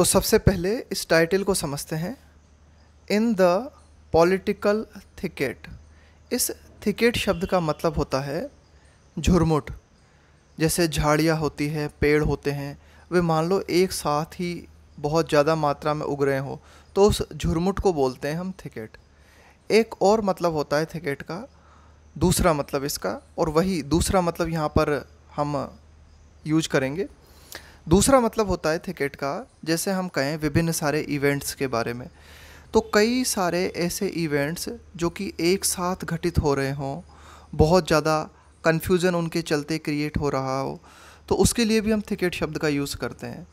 तो सबसे पहले इस टाइटल को समझते हैं इन द पॉलिटिकल थिकेट इस थिकेट शब्द का मतलब होता है झुरमुट जैसे झाड़ियाँ होती हैं पेड़ होते हैं वे मान लो एक साथ ही बहुत ज़्यादा मात्रा में उग रहे हों तो उस झुरमुट को बोलते हैं हम थिकेट एक और मतलब होता है थिकेट का दूसरा मतलब इसका और वही दूसरा मतलब यहाँ पर हम यूज करेंगे दूसरा मतलब होता है थिकेट का जैसे हम कहें विभिन्न सारे इवेंट्स के बारे में तो कई सारे ऐसे इवेंट्स जो कि एक साथ घटित हो रहे हों बहुत ज़्यादा कन्फ्यूज़न उनके चलते क्रिएट हो रहा हो तो उसके लिए भी हम थिकेट शब्द का यूज़ करते हैं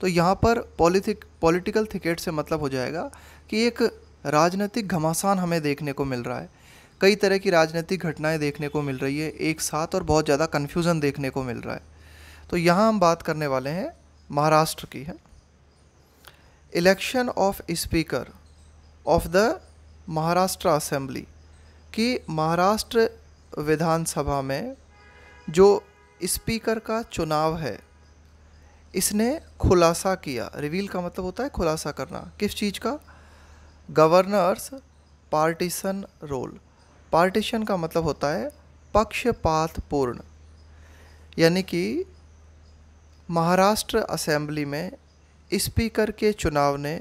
तो यहाँ पर पॉलिथिक पॉलिटिकल थिकेट से मतलब हो जाएगा कि एक राजनीतिक घमासान हमें देखने को मिल रहा है कई तरह की राजनीतिक घटनाएं देखने को मिल रही है एक साथ और बहुत ज़्यादा कन्फ्यूज़न देखने को मिल रहा है तो यहाँ हम बात करने वाले हैं महाराष्ट्र की है election of speaker of the Maharashtra assembly कि महाराष्ट्र विधानसभा में जो स्पीकर का चुनाव है इसने खुलासा किया रिवील का मतलब होता है खुलासा करना किस चीज़ का गवर्नर्स पार्टीशन रोल पार्टीशन का मतलब होता है पक्षपात पूर्ण यानी कि महाराष्ट्र असेंबली में स्पीकर के चुनाव ने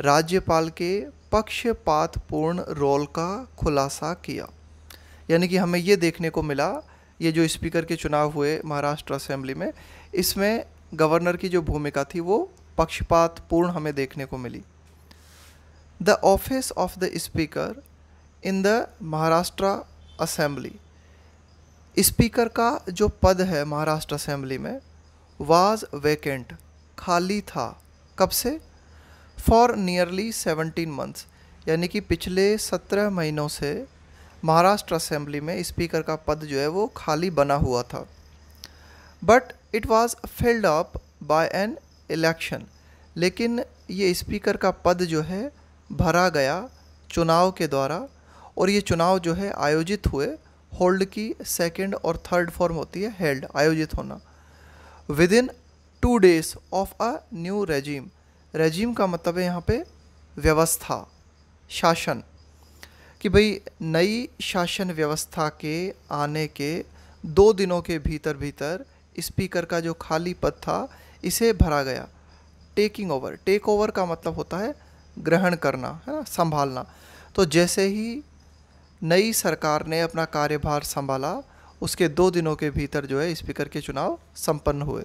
राज्यपाल के पक्षपातपूर्ण रोल का खुलासा किया यानी कि हमें ये देखने को मिला ये जो स्पीकर के चुनाव हुए महाराष्ट्र असेंबली में इसमें गवर्नर की जो भूमिका थी वो पक्षपातपूर्ण हमें देखने को मिली the office of the speaker in the Maharashtra assembly speaker का जो पद है महाराष्ट्र असेंबली में वाज वैकेंट खाली था कब से फॉर नियरली सेवनटीन मंथ्स यानी कि पिछले सत्रह महीनों से महाराष्ट्र असेंबली में स्पीकर का पद जो है वो खाली बना हुआ था but it was filled up by an election लेकिन ये स्पीकर का पद जो है भरा गया चुनाव के द्वारा और ये चुनाव जो है आयोजित हुए होल्ड की सेकंड और थर्ड फॉर्म होती है हेल्ड आयोजित होना within two days of a new regime regime का मतलब है यहाँ पे व्यवस्था शासन कि भाई नई शासन व्यवस्था के आने के दो दिनों के भीतर भीतर स्पीकर का जो खाली पद था इसे भरा गया टेकिंग ओवर टेक ओवर का मतलब होता है ग्रहण करना है ना संभालना तो जैसे ही नई सरकार ने अपना कार्यभार संभाला उसके दो दिनों के भीतर जो है स्पीकर के चुनाव संपन्न हुए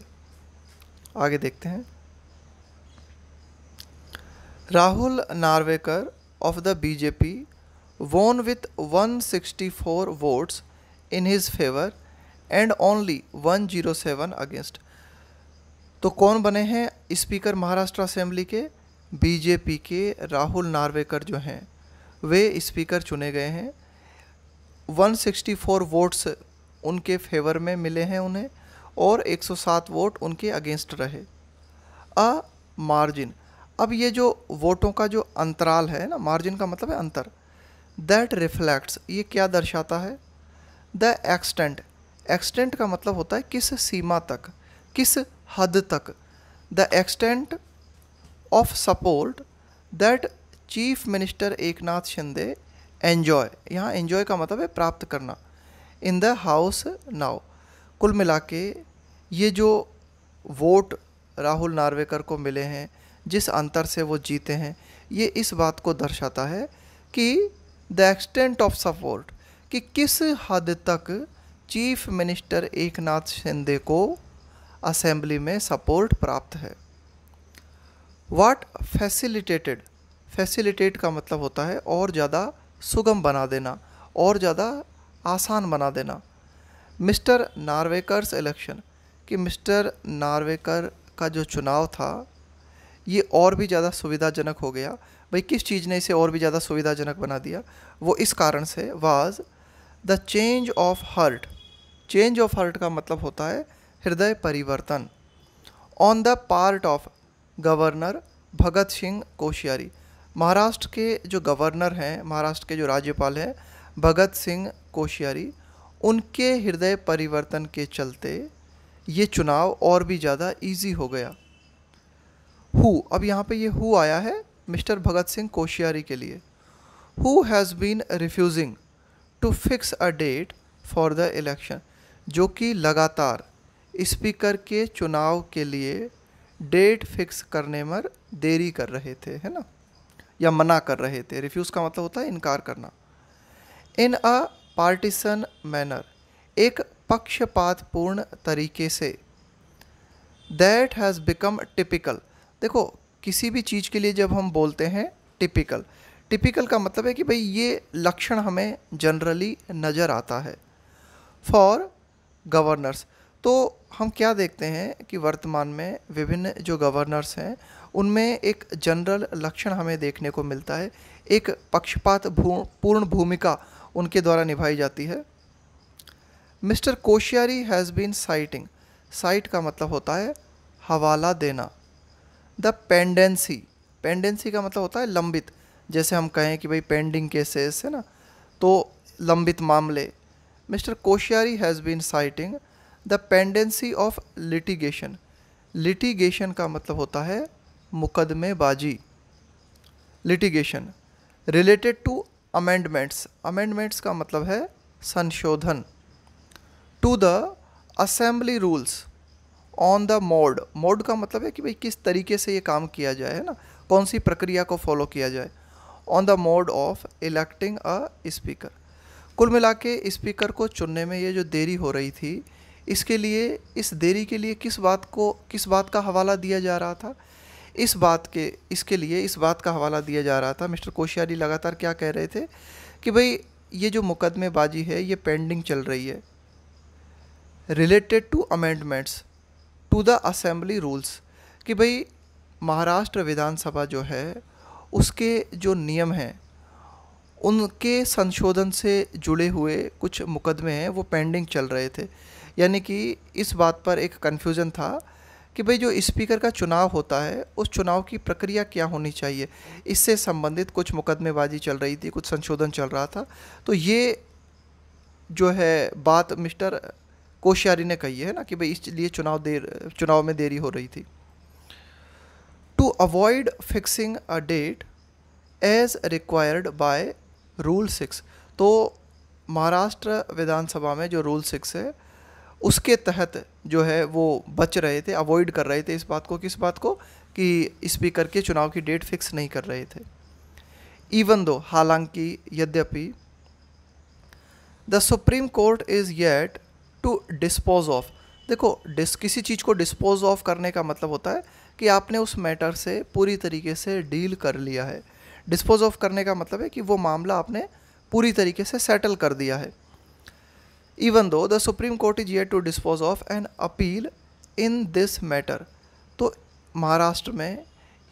आगे देखते हैं Rahul Narwekar of the BJP won with 164 his favour and only one zero 107 against तो कौन बने हैं स्पीकर महाराष्ट्र असेंबली के बीजेपी के राहुल नार्वेकर जो हैं वे स्पीकर चुने गए हैं 164 वोट्स उनके फेवर में मिले हैं उन्हें और 107 वोट उनके अगेंस्ट रहे अ मार्जिन अब ये जो वोटों का जो अंतराल है ना मार्जिन का मतलब है अंतर दैट रिफ्लेक्ट्स ये क्या दर्शाता है द एक्सटेंट एक्सटेंट का मतलब होता है किस सीमा तक किस हद तक the extent of support that chief minister Eknath Shinde enjoy यहाँ एन्जॉय का मतलब है प्राप्त करना इन द हाउस नाउ कुल मिला के ये जो वोट राहुल नार्वेकर को मिले हैं जिस अंतर से वो जीते हैं ये इस बात को दर्शाता है कि द एक्सटेंट ऑफ सपोर्ट कि किस हद तक चीफ मिनिस्टर एकनाथ शिंदे को असेंबली में सपोर्ट प्राप्त है वाट फैसिलिटेटेड फैसिलिटेट का मतलब होता है और ज़्यादा सुगम बना देना और ज़्यादा आसान बना देना मिस्टर नार्वेकर्स इलेक्शन कि मिस्टर नार्वेकर का जो चुनाव था ये और भी ज़्यादा सुविधाजनक हो गया भाई किस चीज़ ने इसे और भी ज़्यादा सुविधाजनक बना दिया वो इस कारण से was the change of heart change of heart का मतलब होता है हृदय परिवर्तन on the part of governor Bhagat Singh Koshyari Maharashtra के जो गवर्नर हैं महाराष्ट्र के जो राज्यपाल हैं भगत सिंह कोशियारी उनके हृदय परिवर्तन के चलते ये चुनाव और भी ज़्यादा इजी हो गया हु अब यहाँ पे ये हु आया है मिस्टर भगत सिंह कोशियारी के लिए who has been refusing to fix a date for the election जो कि लगातार स्पीकर के चुनाव के लिए डेट फिक्स करने में देरी कर रहे थे है ना या मना कर रहे थे रिफ्यूज़ का मतलब होता है इनकार करना इन अ पार्टिसन मैनर एक पक्षपातपूर्ण तरीके say that has become typical देखो किसी भी चीज़ के लिए जब हम बोलते हैं टिपिकल टिपिकल का मतलब है कि भाई ये लक्षण हमें जनरली नज़र आता है फॉर गवर्नर्स तो हम क्या देखते हैं कि वर्तमान में विभिन्न जो गवर्नर्स हैं उनमें एक जनरल लक्षण हमें देखने को मिलता है एक पक्षपात भू पूर्ण भूमिका उनके द्वारा निभाई जाती है mister Koshyari has been citing cite का मतलब होता है हवाला देना द पेंडेंसी पेंडेंसी का मतलब होता है लंबित जैसे हम कहें कि भाई पेंडिंग केसेस है ना तो लंबित मामले mister Koshyari has been citing the pendency of litigation litigation का मतलब होता है मुकदमेबाजी litigation related to amendments amendments का मतलब है संशोधन to the assembly rules on the mode mode का मतलब है कि भाई किस तरीके से ये काम किया जाए है ना कौन सी प्रक्रिया को फॉलो किया जाए on the mode of electing a speaker कुल मिला के स्पीकर को चुनने में ये जो देरी हो रही थी इसके लिए इस देरी के लिए किस बात को किस बात का हवाला दिया जा रहा था इस बात के इसके लिए इस बात का हवाला दिया जा रहा था मिस्टर कोशियारी लगातार क्या कह रहे थे कि भाई ये जो मुकदमेबाजी है ये पेंडिंग चल रही है related to amendments to the assembly rules कि भाई महाराष्ट्र विधानसभा जो है उसके जो नियम हैं उनके संशोधन से जुड़े हुए कुछ मुकदमे हैं वो पेंडिंग चल रहे थे यानी कि इस बात पर एक कन्फ्यूज़न था कि भाई जो स्पीकर का चुनाव होता है उस चुनाव की प्रक्रिया क्या होनी चाहिए इससे संबंधित कुछ मुकदमेबाजी चल रही थी कुछ संशोधन चल रहा था तो ये जो है बात मिस्टर कोश्यारी ने कही है ना कि भाई इसलिए चुनाव देर चुनाव में देरी हो रही थी to avoid fixing a date as required by rule six तो महाराष्ट्र विधानसभा में जो रूल सिक्स है उसके तहत जो है वो बच रहे थे अवॉइड कर रहे थे इस बात को किस बात को कि स्पीकर के चुनाव की डेट फिक्स नहीं कर रहे थे इवन दो हालांकि यद्यपि the supreme court is yet to dispose of देखो डिस किसी चीज़ को डिस्पोज ऑफ करने का मतलब होता है कि आपने उस मैटर से पूरी तरीके से डील कर लिया है डिस्पोज ऑफ करने का मतलब है कि वो मामला आपने पूरी तरीके से सेटल कर दिया है even though the supreme court is yet to dispose of an appeal in this matter तो महाराष्ट्र में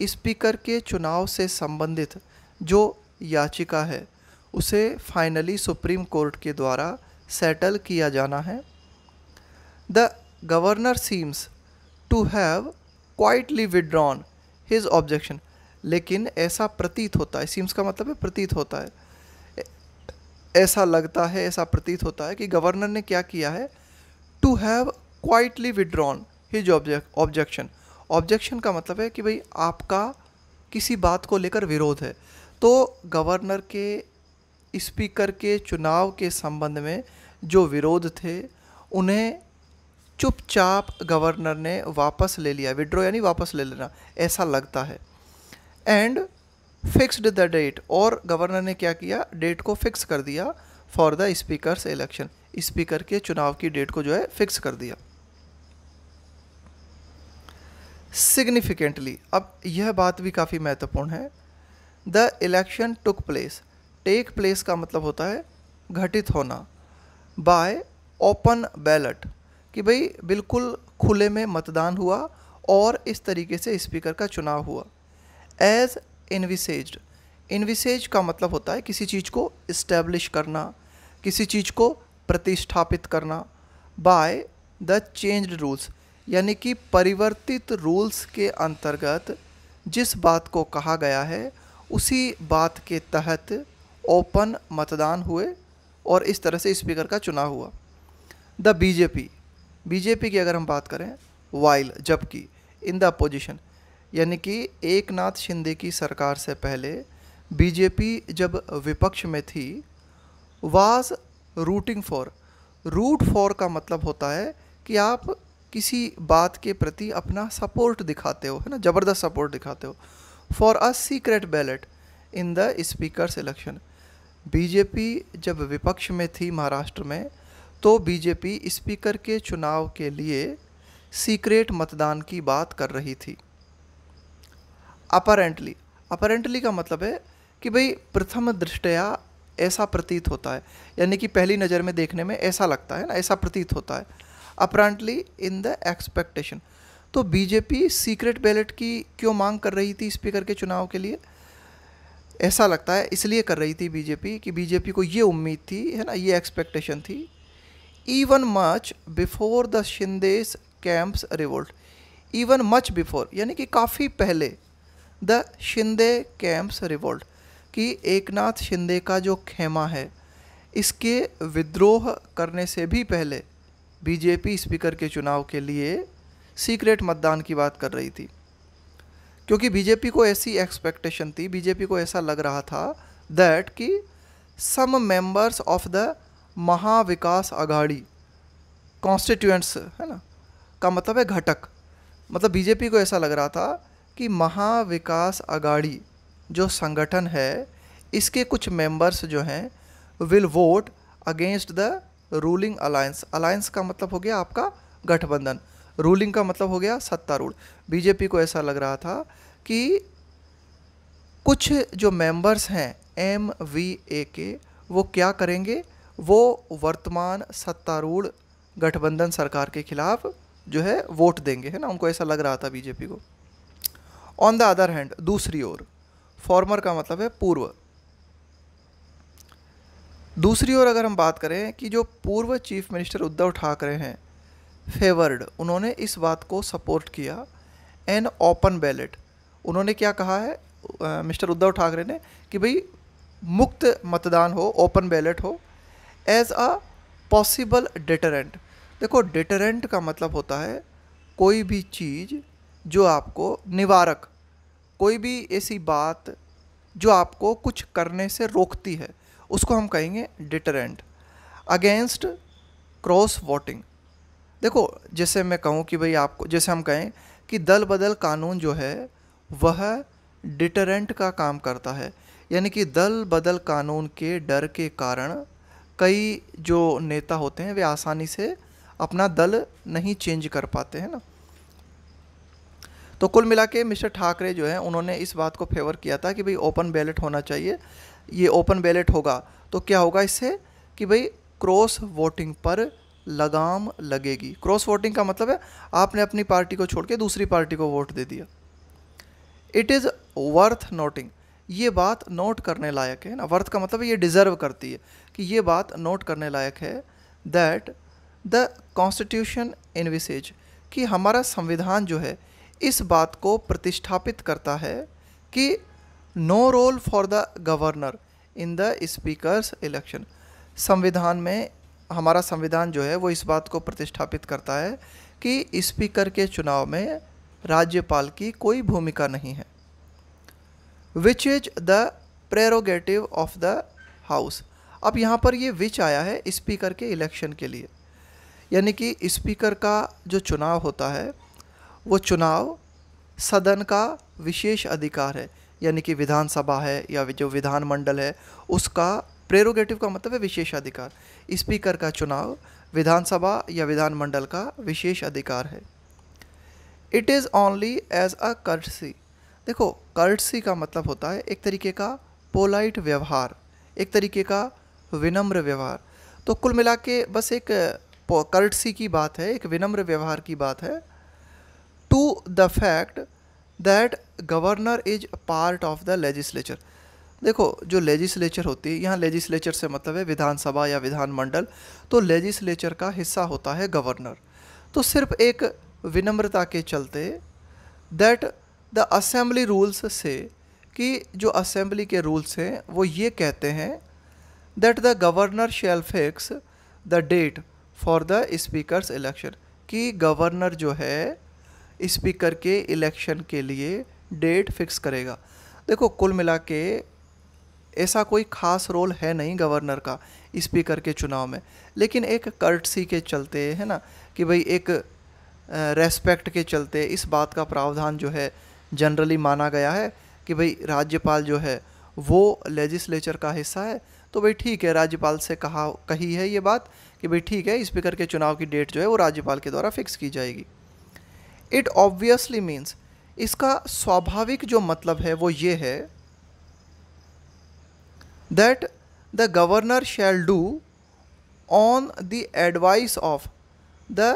स्पीकर के चुनाव से संबंधित जो याचिका है उसे फाइनली सुप्रीम कोर्ट के द्वारा सेटल किया जाना है the governor seems to have quietly withdrawn his objection लेकिन ऐसा प्रतीत होता है सीम्स का मतलब है प्रतीत होता है ऐसा लगता है ऐसा प्रतीत होता है कि गवर्नर ने क्या किया है to have quietly withdrawn his objection objection का मतलब है कि भाई आपका किसी बात को लेकर विरोध है तो गवर्नर के स्पीकर के चुनाव के संबंध में जो विरोध थे उन्हें चुपचाप गवर्नर ने वापस ले लिया विड्रॉ यानी वापस ले लेना ऐसा लगता है एंड फिक्स्ड द डेट और गवर्नर ने क्या किया डेट को फिक्स कर दिया for the speaker election speaker के चुनाव की डेट को जो है फिक्स कर दिया सिग्निफिकेंटली अब यह बात भी काफ़ी महत्वपूर्ण है the election took place take place का मतलब होता है घटित होना बाय ओपन बैलट कि भाई बिल्कुल खुले में मतदान हुआ और इस तरीके से स्पीकर का चुनाव हुआ एज इनविसेज इन्विसेज का मतलब होता है किसी चीज़ को इस्टेब्लिश करना किसी चीज़ को प्रतिष्ठापित करना बाय द चेंज रूल्स यानी कि परिवर्तित रूल्स के अंतर्गत जिस बात को कहा गया है उसी बात के तहत ओपन मतदान हुए और इस तरह से स्पीकर का चुनाव हुआ द बीजेपी बीजेपी की अगर हम बात करें वाइल जबकि इन द अपोजिशन यानी कि एक नाथ शिंदे की सरकार से पहले बीजेपी जब विपक्ष में थी was rooting for root for का मतलब होता है कि आप किसी बात के प्रति अपना सपोर्ट दिखाते हो है ना ज़बरदस्त सपोर्ट दिखाते हो for a secret ballot in the speaker selection BJP जब विपक्ष में थी महाराष्ट्र में तो बीजेपी स्पीकर के चुनाव के लिए सीक्रेट मतदान की बात कर रही थी अपरेंटली अपरेंटली का मतलब है कि भाई प्रथम दृष्टया ऐसा प्रतीत होता है यानी कि पहली नज़र में देखने में ऐसा लगता है ना ऐसा प्रतीत होता है अपरेंटली इन द एक्सपेक्टेशन तो बीजेपी सीक्रेट बैलेट की क्यों मांग कर रही थी स्पीकर के चुनाव के लिए ऐसा लगता है इसलिए कर रही थी बीजेपी कि बीजेपी को ये उम्मीद थी है ना ये एक्सपेक्टेशन थी even much before the Shinde's camps revolt even much before यानी कि काफ़ी पहले द शिंदे कैम्प्स रिवोल्ट कि एकनाथ शिंदे का जो खेमा है इसके विद्रोह करने से भी पहले बीजेपी स्पीकर के चुनाव के लिए सीक्रेट मतदान की बात कर रही थी क्योंकि बीजेपी को ऐसी एक्सपेक्टेशन थी बीजेपी को ऐसा लग रहा था दैट कि some members of the Maha Vikas Aghadi constituents है ना का मतलब है घटक मतलब बीजेपी को ऐसा लग रहा था कि महाविकास अगाड़ी जो संगठन है इसके कुछ मेंबर्स जो हैं will vote against the ruling alliance alliance का मतलब हो गया आपका गठबंधन रूलिंग का मतलब हो गया सत्तारूढ़ बीजेपी को ऐसा लग रहा था कि कुछ जो मेंबर्स हैं एम वी ए के वो क्या करेंगे वो वर्तमान सत्तारूढ़ गठबंधन सरकार के खिलाफ जो है वोट देंगे है ना उनको ऐसा लग रहा था बीजेपी को ऑन द अदर हैंड दूसरी ओर फॉर्मर का मतलब है पूर्व दूसरी ओर अगर हम बात करें कि जो पूर्व चीफ मिनिस्टर उद्धव ठाकरे हैं फेवर्ड उन्होंने इस बात को सपोर्ट किया एन ओपन बैलेट उन्होंने क्या कहा है मिस्टर उद्धव ठाकरे ने कि भाई मुक्त मतदान हो ओपन बैलेट हो एज अ पॉसिबल डिटरेंट देखो डिटरेंट का मतलब होता है कोई भी चीज़ जो आपको निवारक कोई भी ऐसी बात जो आपको कुछ करने से रोकती है उसको हम कहेंगे डिटरेंट अगेंस्ट क्रॉस वोटिंग देखो जैसे मैं कहूँ कि भाई आपको जैसे हम कहें कि दल बदल कानून जो है वह डिटरेंट का काम करता है यानी कि दल बदल कानून के डर के कारण कई जो नेता होते हैं वे आसानी से अपना दल नहीं चेंज कर पाते हैं ना तो कुल मिला के मिस्टर ठाकरे जो हैं उन्होंने इस बात को फेवर किया था कि भाई ओपन बैलेट होना चाहिए ये ओपन बैलेट होगा तो क्या होगा इससे कि भाई क्रॉस वोटिंग पर लगाम लगेगी क्रॉस वोटिंग का मतलब है आपने अपनी पार्टी को छोड़ के दूसरी पार्टी को वोट दे दिया इट इज़ वर्थ नोटिंग ये बात नोट करने लायक है ना वर्थ का मतलब ये डिज़र्व करती है कि ये बात नोट करने लायक है that the constitution envisages कि हमारा संविधान जो है इस बात को प्रतिष्ठापित करता है कि no role for the governor in the speaker's election संविधान में हमारा संविधान जो है वो इस बात को प्रतिष्ठापित करता है कि स्पीकर के चुनाव में राज्यपाल की कोई भूमिका नहीं है which is the prerogative of the house अब यहाँ पर ये विच आया है स्पीकर के इलेक्शन के लिए यानी कि स्पीकर का जो चुनाव होता है वो चुनाव सदन का विशेष अधिकार है यानी कि विधानसभा है या जो विधानमंडल है उसका प्रेरोगेटिव का मतलब है विशेष अधिकार स्पीकर का चुनाव विधानसभा या विधानमंडल का विशेष अधिकार है it is only as a courtesy देखो कर्टसी का मतलब होता है एक तरीके का पोलाइट व्यवहार एक तरीके का विनम्र व्यवहार तो कुल मिला के बस एक कर्टसी की बात है एक विनम्र व्यवहार की बात है to the fact that governor is part of the legislature देखो जो लेजिस्लेचर होती है यहाँ लेजिस्लेचर से मतलब है विधानसभा या विधानमंडल तो लेजिस्लेचर का हिस्सा होता है गवर्नर तो सिर्फ एक विनम्रता के चलते दैट द असेंबली रूल्स से कि जो असेंबली के रूल्स हैं वो ये कहते हैं that the governor shall fix the date for the speaker election कि गवर्नर जो है स्पीकर के इलेक्शन के लिए डेट फिक्स करेगा देखो कुल मिला के ऐसा कोई खास रोल है नहीं गवर्नर का स्पीकर के चुनाव में लेकिन एक कर्टसी के चलते है ना कि भाई एक रेस्पेक्ट के चलते इस बात का प्रावधान जो है जनरली माना गया है कि भाई राज्यपाल जो है वो लेजिस्लेचर का हिस्सा है तो भाई ठीक है राज्यपाल से कहा कही है ये बात कि भाई ठीक है स्पीकर के चुनाव की डेट जो है वो राज्यपाल के द्वारा फिक्स की जाएगी इट ऑब्वियसली मीन्स इसका स्वाभाविक जो मतलब है वो ये है that the governor shall do on the advice of the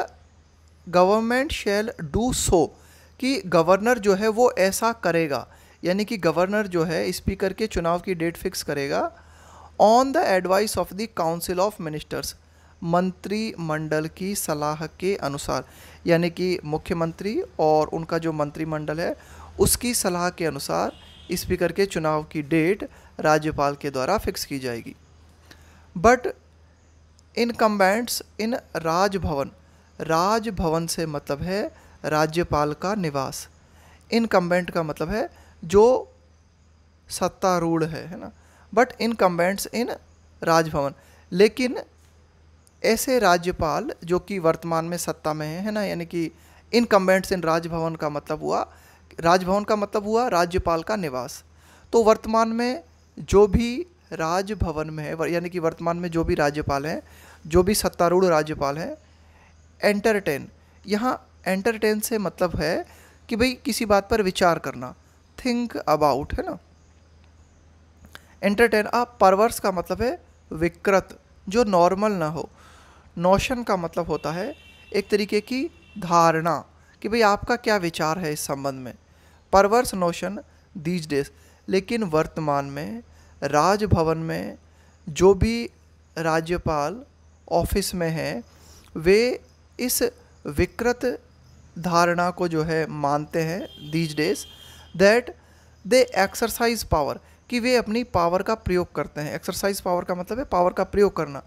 government shall do so कि गवर्नर जो है वो ऐसा करेगा यानी कि गवर्नर जो है स्पीकर के चुनाव की डेट फिक्स करेगा on the advice of the council of ministers मंत्रिमंडल की सलाह के अनुसार यानी कि मुख्यमंत्री और उनका जो मंत्रिमंडल है उसकी सलाह के अनुसार स्पीकर के चुनाव की डेट राज्यपाल के द्वारा फिक्स की जाएगी but incumbents in Raj Bhavan Raj Bhavan से मतलब है राज्यपाल का निवास इनकम्बेंट का मतलब है जो सत्तारूढ़ है है ना बट इन कम्बेंट्स इन राजभवन लेकिन ऐसे राज्यपाल जो कि वर्तमान में सत्ता में है है ना यानी कि इनकम्बेंट्स इन राजभवन का मतलब हुआ राजभवन का मतलब हुआ राज्यपाल का निवास तो वर्तमान में जो भी राजभवन में है यानी कि वर्तमान में जो भी राज्यपाल हैं जो भी सत्तारूढ़ राज्यपाल हैं एंटरटेन यहाँ एंटरटेन से मतलब है कि भाई किसी बात पर विचार करना थिंक अबाउट है ना एंटरटेन आप परवर्स का मतलब है विकृत जो नॉर्मल ना हो नोशन का मतलब होता है एक तरीके की धारणा कि भाई आपका क्या विचार है इस संबंध में परवर्स नोशन दीज डेज लेकिन वर्तमान में राजभवन में जो भी राज्यपाल ऑफिस में हैं वे इस विकृत धारणा को जो है मानते हैं these days that they exercise power कि वे अपनी पावर का प्रयोग करते हैं एक्सरसाइज पावर का मतलब है पावर का प्रयोग करना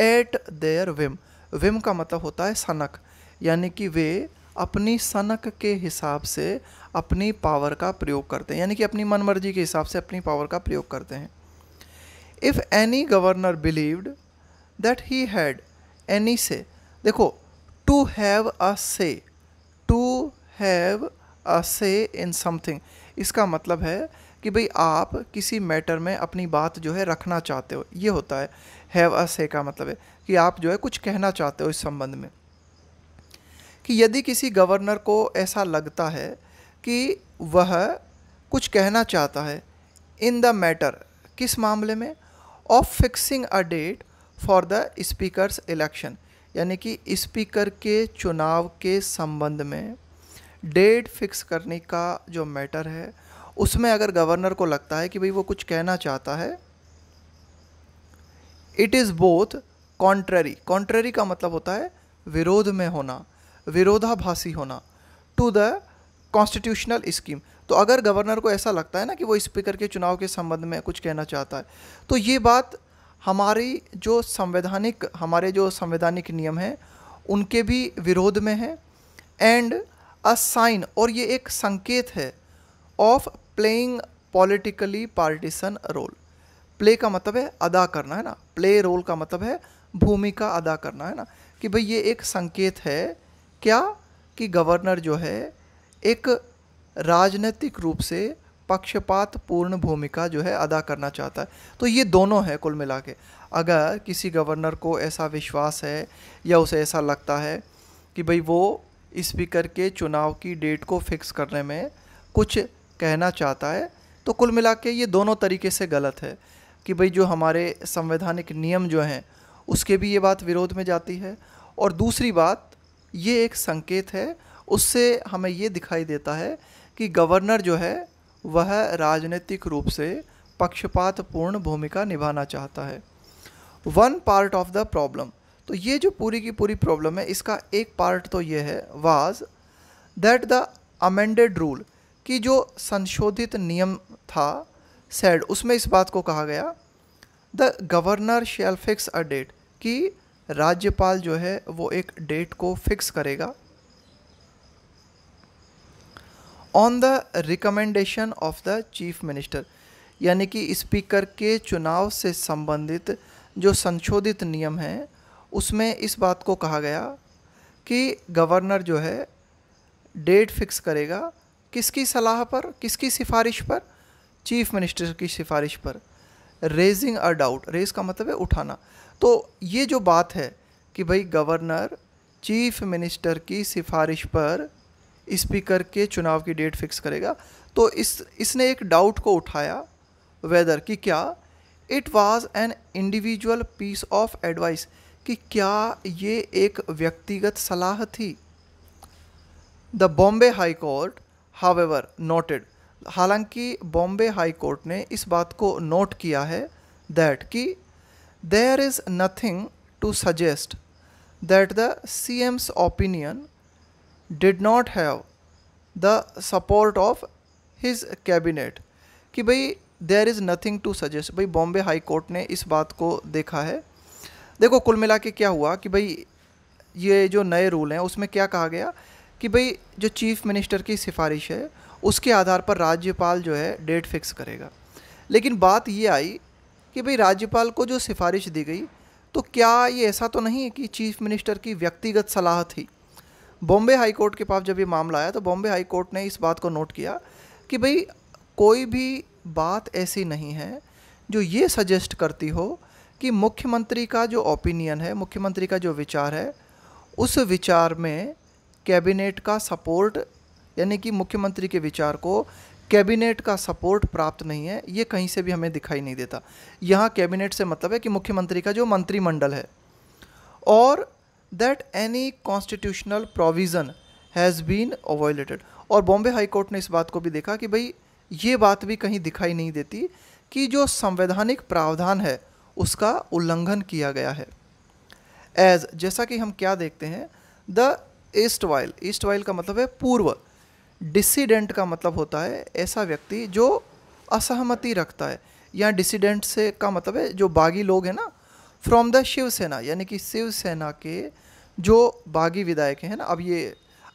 एट देयर विम विम का मतलब होता है सनक यानी कि वे अपनी सनक के हिसाब से अपनी पावर का प्रयोग करते हैं यानी कि अपनी मनमर्जी के हिसाब से अपनी पावर का प्रयोग करते हैं if any governor believed that he had any say देखो टू हैव अ से टू हैव अ से इन समथिंग इसका मतलब है कि भाई आप किसी मैटर में अपनी बात जो है रखना चाहते हो ये होता है हैव अ से का मतलब है कि आप जो है कुछ कहना चाहते हो इस संबंध में कि यदि किसी गवर्नर को ऐसा लगता है कि वह कुछ कहना चाहता है इन द मैटर किस मामले में of fixing a date for the speaker's election यानी कि स्पीकर के चुनाव के संबंध में डेट फिक्स करने का जो मैटर है उसमें अगर गवर्नर को लगता है कि भाई वो कुछ कहना चाहता है it is both contrary contrary का मतलब होता है विरोध में होना विरोधाभासी होना टू द कॉन्स्टिट्यूशनल स्कीम तो अगर गवर्नर को ऐसा लगता है ना कि वो स्पीकर के चुनाव के संबंध में कुछ कहना चाहता है तो ये बात हमारी जो संवैधानिक हमारे जो संवैधानिक नियम हैं उनके भी विरोध में है एंड अ साइन और ये एक संकेत है of playing politically partisan role play का मतलब है अदा करना है ना प्ले रोल का मतलब है भूमिका अदा करना है ना कि भाई ये एक संकेत है क्या कि गवर्नर जो है एक राजनीतिक रूप से पक्षपात पूर्ण भूमिका जो है अदा करना चाहता है तो ये दोनों है कुल मिला के अगर किसी गवर्नर को ऐसा विश्वास है या उसे ऐसा लगता है कि भाई वो स्पीकर के चुनाव की डेट को फिक्स करने में कुछ कहना चाहता है तो कुल मिला के ये दोनों तरीके से गलत है कि भाई जो हमारे संवैधानिक नियम जो हैं उसके भी ये बात विरोध में जाती है और दूसरी बात ये एक संकेत है उससे हमें ये दिखाई देता है कि गवर्नर जो है वह राजनीतिक रूप से पक्षपातपूर्ण भूमिका निभाना चाहता है one part of the problem तो ये जो पूरी की पूरी प्रॉब्लम है इसका एक पार्ट तो ये है was that the amended rule कि जो संशोधित नियम था सैड उसमें इस बात को कहा गया the governor shall fix a date कि राज्यपाल जो है वो एक डेट को फिक्स करेगा on the recommendation of the chief minister यानी कि स्पीकर के चुनाव से संबंधित जो संशोधित नियम हैं उसमें इस बात को कहा गया कि गवर्नर जो है डेट फिक्स करेगा किसकी सलाह पर किसकी सिफारिश पर चीफ मिनिस्टर की सिफारिश पर रेजिंग अ डाउट रेज का मतलब है उठाना तो ये जो बात है कि भाई गवर्नर चीफ मिनिस्टर की सिफारिश पर स्पीकर के चुनाव की डेट फिक्स करेगा तो इस इसने एक डाउट को उठाया वेदर कि क्या it was an individual piece of advice कि क्या ये एक व्यक्तिगत सलाह थी the Bombay High Court however noted हालांकि बॉम्बे हाई कोर्ट ने इस बात को नोट किया है दैट कि there is nothing to suggest that the C M's opinion did not have the support of his cabinet कि भाई there is nothing to suggest भाई बॉम्बे हाई कोर्ट ने इस बात को देखा है देखो कुल मिला के क्या हुआ कि भाई ये जो नए रूल हैं उसमें क्या कहा गया कि भाई जो चीफ़ मिनिस्टर की सिफारिश है उसके आधार पर राज्यपाल जो है डेट फिक्स करेगा लेकिन बात ये आई कि भाई राज्यपाल को जो सिफारिश दी गई तो क्या ये ऐसा तो नहीं है कि चीफ मिनिस्टर की व्यक्तिगत सलाह थी बॉम्बे हाई कोर्ट के पास जब ये मामला आया तो बॉम्बे हाई कोर्ट ने इस बात को नोट किया कि भाई कोई भी बात ऐसी नहीं है जो ये सजेस्ट करती हो कि मुख्यमंत्री का जो ओपिनियन है मुख्यमंत्री का जो विचार है उस विचार में कैबिनेट का सपोर्ट यानी कि मुख्यमंत्री के विचार को कैबिनेट का सपोर्ट प्राप्त नहीं है ये कहीं से भी हमें दिखाई नहीं देता यहाँ कैबिनेट से मतलब है कि मुख्यमंत्री का जो मंत्रिमंडल है और that any constitutional provision has been violated और बॉम्बे हाई कोर्ट ने इस बात को भी देखा कि भाई ये बात भी कहीं दिखाई नहीं देती कि जो संवैधानिक प्रावधान है उसका उल्लंघन किया गया है एज जैसा कि हम क्या देखते हैं the erstwhile erstwhile का मतलब है पूर्व डिसीडेंट का मतलब होता है ऐसा व्यक्ति जो असहमति रखता है या डिसीडेंट से का मतलब है जो बागी लोग हैं ना फ्रॉम द शिवसेना यानी कि शिवसेना के जो बागी विधायक हैं ना अब ये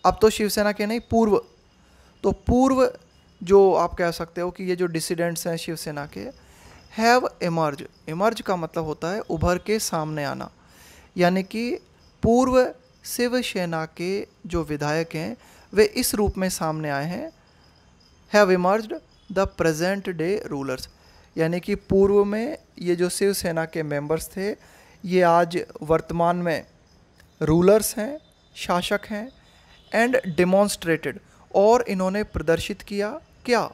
अब तो शिवसेना के नहीं पूर्व तो पूर्व जो आप कह सकते हो कि ये जो डिसीडेंट्स हैं शिवसेना के हैव इमर्ज इमर्ज का मतलब होता है उभर के सामने आना यानी कि पूर्व शिवसेना के जो विधायक हैं वे इस रूप में सामने आए हैं have emerge the present day rulers यानी कि पूर्व में ये जो शिवसेना के मेंबर्स थे ये आज वर्तमान में रूलर्स हैं शासक हैं एंड डिमॉन्स्ट्रेटेड और इन्होंने प्रदर्शित किया क्या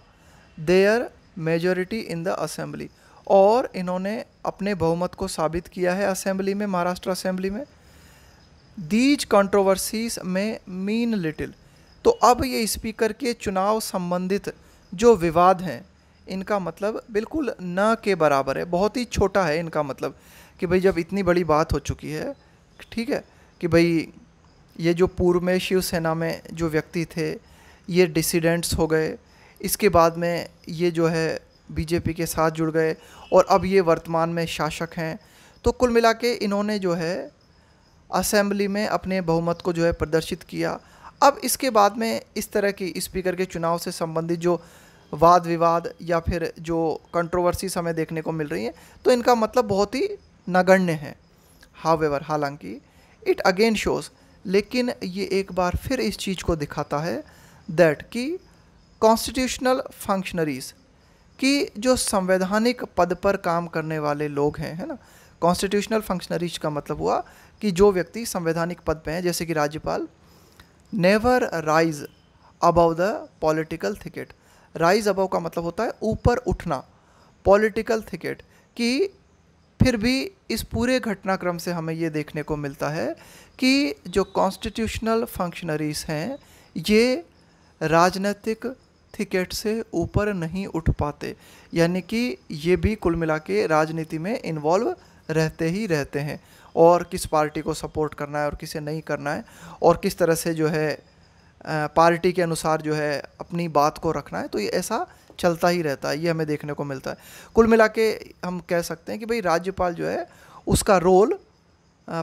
their majority in the assembly और इन्होंने अपने बहुमत को साबित किया है असेंबली में महाराष्ट्र असेंबली में दीज कंट्रोवर्सीज में मीन लिटिल तो अब ये स्पीकर के चुनाव संबंधित जो विवाद हैं इनका मतलब बिल्कुल न के बराबर है बहुत ही छोटा है इनका मतलब कि भाई जब इतनी बड़ी बात हो चुकी है ठीक है कि भाई ये जो पूर्व में शिवसेना में जो व्यक्ति थे ये डिसिडेंट्स हो गए इसके बाद में ये जो है बीजेपी के साथ जुड़ गए और अब ये वर्तमान में शासक हैं तो कुल मिला के इन्होंने जो है असेंबली में अपने बहुमत को जो है प्रदर्शित किया अब इसके बाद में इस तरह की स्पीकर के चुनाव से संबंधित जो वाद विवाद या फिर जो कंट्रोवर्सी हमें देखने को मिल रही है तो इनका मतलब बहुत ही नगण्य है एवर हालांकि इट अगेन शोज़ लेकिन ये एक बार फिर इस चीज़ को दिखाता है दैट कि कॉन्स्टिट्यूशनल फंक्शनरीज़ कि जो संवैधानिक पद पर काम करने वाले लोग हैं है ना कॉन्स्टिट्यूशनल फंक्शनरीज का मतलब हुआ कि जो व्यक्ति संवैधानिक पद पर हैं जैसे कि राज्यपाल never rise above the political thicket rise above का मतलब होता है ऊपर उठना पॉलिटिकल थिकेट कि फिर भी इस पूरे घटनाक्रम से हमें ये देखने को मिलता है कि जो कॉन्स्टिट्यूशनल फंक्शनरीज हैं ये राजनीतिक थिकेट से ऊपर नहीं उठ पाते यानी कि ये भी कुल मिला के राजनीति में इन्वॉल्व रहते ही रहते हैं और किस पार्टी को सपोर्ट करना है और किसे नहीं करना है और किस तरह से जो है पार्टी के अनुसार जो है अपनी बात को रखना है तो ये ऐसा चलता ही रहता है ये हमें देखने को मिलता है कुल मिला के हम कह सकते हैं कि भाई राज्यपाल जो है उसका रोल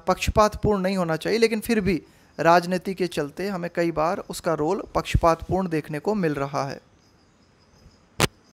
पक्षपातपूर्ण नहीं होना चाहिए लेकिन फिर भी राजनीति के चलते हमें कई बार उसका रोल पक्षपातपूर्ण देखने को मिल रहा है